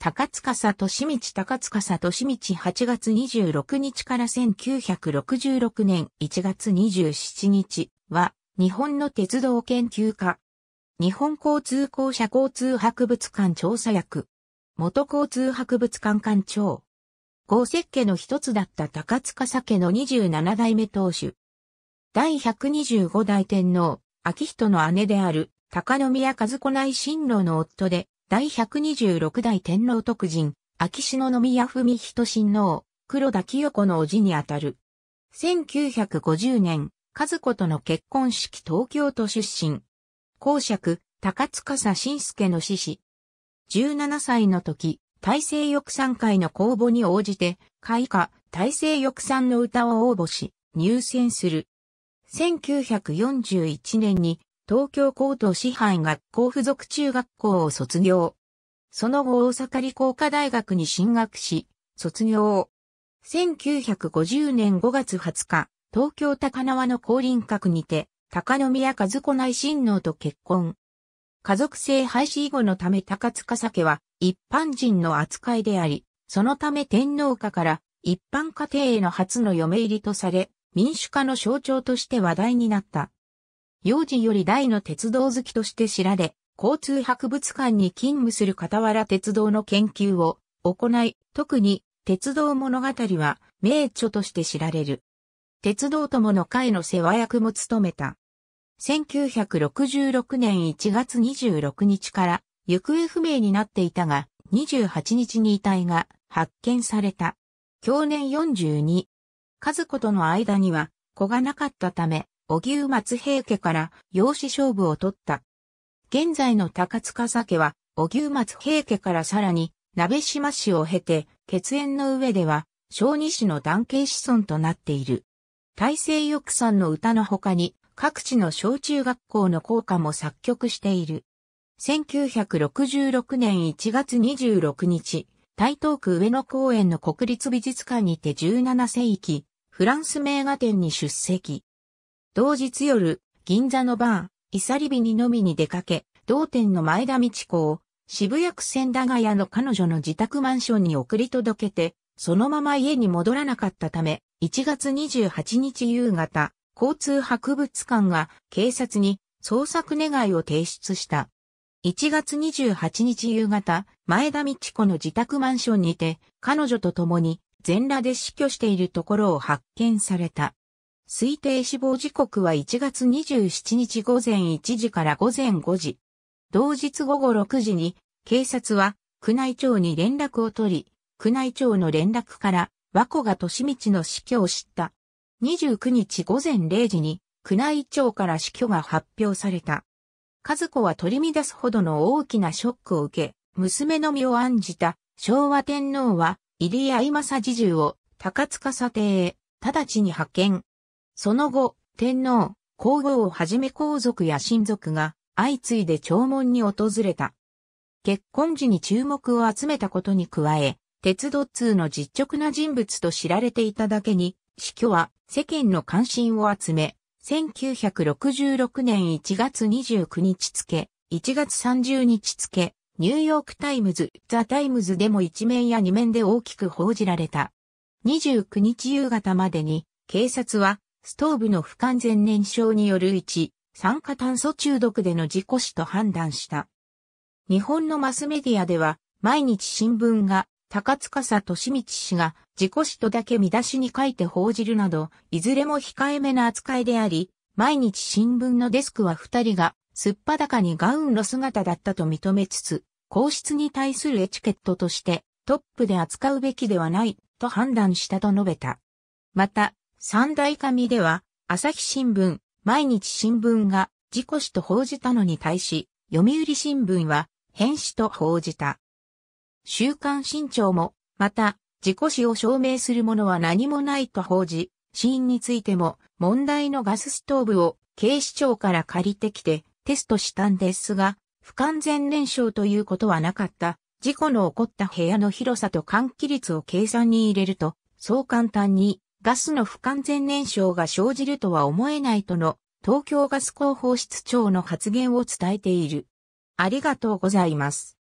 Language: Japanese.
高塚利道高塚利道8月26日から1966年1月27日は日本の鉄道研究家。日本交通公社交通博物館調査役。元交通博物館館長。豪雪家の一つだった高塚酒の27代目当主。第125代天皇、秋人の姉である高宮和子内親王の夫で、第126代天皇徳人、秋篠宮文人親王、黒田清子の叔父にあたる。1950年、和子との結婚式東京都出身。公爵、高塚晋介の志士。17歳の時、大政翼賛会の公募に応じて、開花、大政翼賛の歌を応募し、入選する。1941年に東京高等師範学校附属中学校を卒業。その後大阪理工科大学に進学し、卒業。1950年5月20日、東京高輪の高輪閣にて、高宮和子内親王と結婚。家族性廃止以後のため高塚酒は一般人の扱いであり、そのため天皇家から一般家庭への初の嫁入りとされ、民主化の象徴として話題になった。幼児より大の鉄道好きとして知られ、交通博物館に勤務する傍ら鉄道の研究を行い、特に鉄道物語は名著として知られる。鉄道友の会の世話役も務めた。1966年1月26日から行方不明になっていたが、28日に遺体が発見された。去年42。数子との間には子がなかったため、小牛松平家から養子勝負を取った。現在の高塚酒は、小牛松平家からさらに、鍋島氏を経て、血縁の上では、小児氏の男系子孫となっている。大政翼さんの歌の他に、各地の小中学校の校歌も作曲している。1966年1月26日、台東区上野公園の国立美術館にて17世紀、フランス名画展に出席。同日夜、銀座のバー、イサリビに飲みに出かけ、同店の前田道子を、渋谷区千駄ヶ谷の彼女の自宅マンションに送り届けて、そのまま家に戻らなかったため、1月28日夕方、交通博物館が警察に捜索願を提出した。1月28日夕方、前田道子の自宅マンションにて、彼女と共に全裸で死去しているところを発見された。推定死亡時刻は1月27日午前1時から午前5時。同日午後6時に、警察は、宮内庁に連絡を取り、宮内庁の連絡から、和子が利道の死去を知った。29日午前0時に、宮内庁から死去が発表された。和子は取り乱すほどの大きなショックを受け、娘の身を案じた昭和天皇は、入谷愛佐侍従を高塚査定へ直ちに派遣。その後、天皇、皇后をはじめ皇族や親族が相次いで弔問に訪れた。結婚時に注目を集めたことに加え、鉄道通の実直な人物と知られていただけに、死去は世間の関心を集め、1966年1月29日付、1月30日付、ニューヨークタイムズ、ザ・タイムズでも一面や二面で大きく報じられた。29日夕方までに、警察はストーブの不完全燃焼による1、酸化炭素中毒での事故死と判断した。日本のマスメディアでは、毎日新聞が、高塚利道氏が事故死とだけ見出しに書いて報じるなど、いずれも控えめな扱いであり、毎日新聞のデスクは二人が、すっぱだかにガウンの姿だったと認めつつ、皇室に対するエチケットとして、トップで扱うべきではない、と判断したと述べた。また、三大紙では、朝日新聞、毎日新聞が事故死と報じたのに対し、読売新聞は変死と報じた。週刊新潮も、また、事故死を証明するものは何もないと報じ、死因についても問題のガスストーブを警視庁から借りてきてテストしたんですが、不完全燃焼ということはなかった。事故の起こった部屋の広さと換気率を計算に入れると、そう簡単にガスの不完全燃焼が生じるとは思えないとの東京ガス広報室長の発言を伝えている。ありがとうございます。